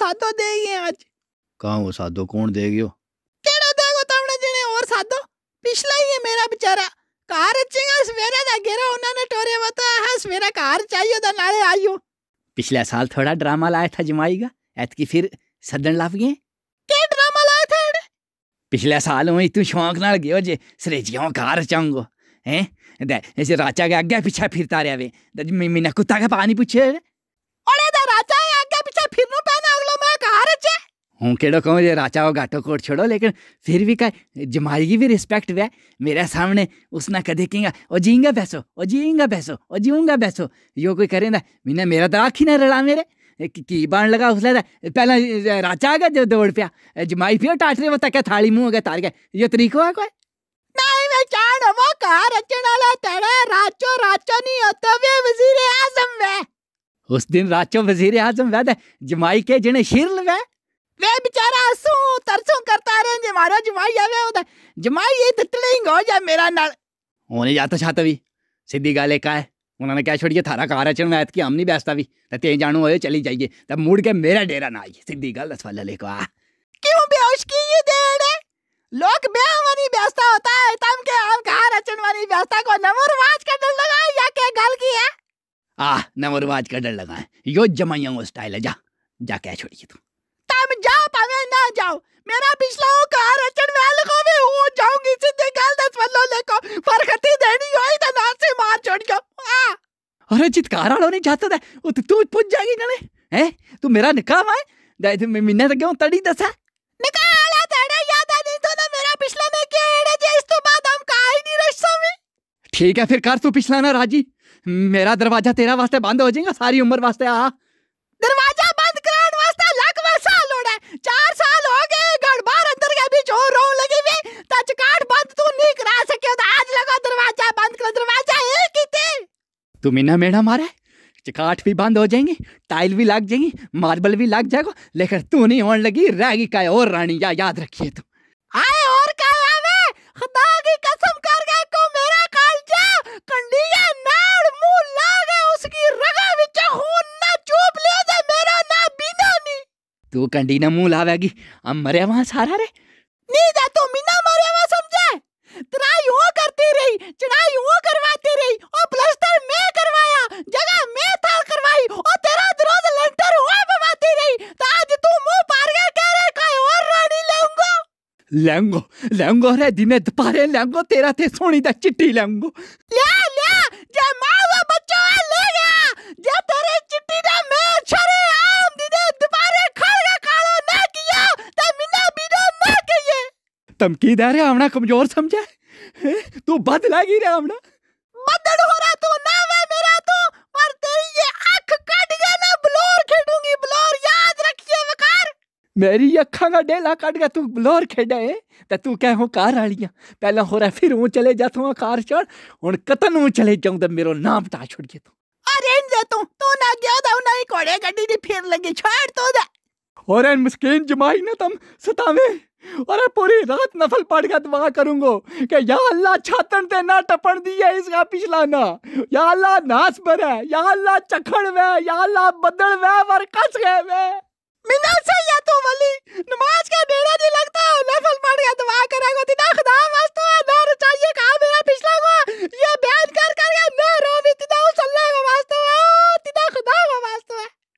कोई दे गए आज कहाँ वो साधो कौन दे गयो केड़ा देगो तो तमने जिने और साधो पिछला ही है मेरा बेचारा कार अच्छेगा सवेरे दा गेरा ने टोरे बता है हाँ, सवेरे कार चाहिए दा नाले आयो पिछले साल थोड़ा ड्रामा लाया था जमाई का की फिर सदन लाफ गए के ड्रामा लाया था पिछले साल हुई तू शौक नाल गयो जे सरेजियो कार चाहूंगो हैं दे ऐसे राजा के आगे पीछे फिरता रहे वे ने कुत्ता का पानी पूछे अरे हूँ केड़ो कहूँ जे राचा हो गाटो कोट छोड़ो लेकिन फिर भी का जमालगी भी रिस्पेक्ट वे मेरे सामने उसने कदे कहेंगा ओ जींगा बैसो ओ जींगा बैसो ओ जीऊंगा बैसो यो कोई करें मैंने मेरा तो आख ही ना रड़ा मेरे की बन लगा उस पहला राचा आ गया जो दौड़ पिया जमाई पियो टाटरे वो तक थाली मुँह गया तार गया यो तरीको है कोई नहीं मैं चाड़ वो कार अचनाला तेरे राचो राचो नहीं होता तो वे वजीर आजम में उस दिन राचो वजीर आजम वैद जमाई के जिन्हें शिरल वै वे बेचारा आंसू तरसू करता रहे जे मारो जमाई आवे ओ जमाई ये तितलिंग हो जा मेरा नाल होने जाता छाता भी सीधी गाले का है उन्होंने क्या छोड़िए थारा कार अचन मैं की हम नहीं बैसता भी तो ते जानू हो चली जाइए तब तो मुड़ के मेरा डेरा ना आइए सीधी गल दस वाला लेको आ क्यों बेहोश की ये देर लोग ब्याह वाली व्यवस्था होता है तम के हम कार अचन वाली व्यवस्था को नमरवाज का डर लगा या के गल की है आ नमरवाज का डर लगा यो जमाइयों स्टाइल है जा जा क्या छोड़िए तू जाओ मेरा पिछला हो कार अचण वाल को मैं हो जाऊंगी सीधे गल दस वल्लो लेको फरखती देनी होई तो ना से मार छोड़ियो अरे चितकार वालों नहीं जाता था वो तू पूछ जाएगी नाले हैं तू मेरा निकाह है दैत मैं मिन्ने तो क्यों तड़ी दसा निकाह वाला तड़ा याद आ नहीं तो ना मेरा पिछला मैं क्या एड़ा जे इस तो बाद हम काई नहीं रह सके ठीक है फिर कर तू पिछला ना राजी मेरा दरवाजा तेरा वास्ते बंद हो जाएगा सारी उम्र वास्ते आ तुम ना मेढ़ा मारा है चिकाट भी बंद हो जाएंगी टाइल भी लाग जाएंगी मार्बल भी लाग जाएगा लेकिन तू नहीं होने लगी रागी का और रानी या याद रखिए तू तो। आए और का आवे खुदा की कसम कर गए को मेरा कंडिया नाड़ मुंह लागे उसकी रगा विच खून ना चूप ले दे मेरा ना नी तू कंडी ना मुंह लावेगी हम मरे वहां सारा रे लहंगो लहंगो रे दिने दुपहरे लहंगो तेरा थे सोनी दा चिट्टी लहंगो ले ले जा मावा बच्चो ले जा जा तेरे चिट्टी दा मैं छरे आम दिने दुपहरे खड़े कालो ना किया ता मिना बिना ना किए धमकी दे रे हमना कमजोर समझे तू बद लागी रे हमना बदड़ हो रहा तू ना वे मेरा तू पर तेरी ये आंख काट मेरी अखा का डेला कट गया तू बलोर खेड है तो तू कह हूँ कार आलिया पहला हो रहा फिर हूँ चले जा तू कार चढ़ हूँ कतन हूँ चले जाऊँ तो मेरा नाम टा छुड़ गया तू सतावे पूरी रात नफल पढ़ के दुआ करूंगो कि टपण दिए पिछला ना या नास बदल वे मीना से या तो वली नमाज का डेरा जी लगता है लफल पड़ गया दुआ करेगो तिना खुदा वास्ते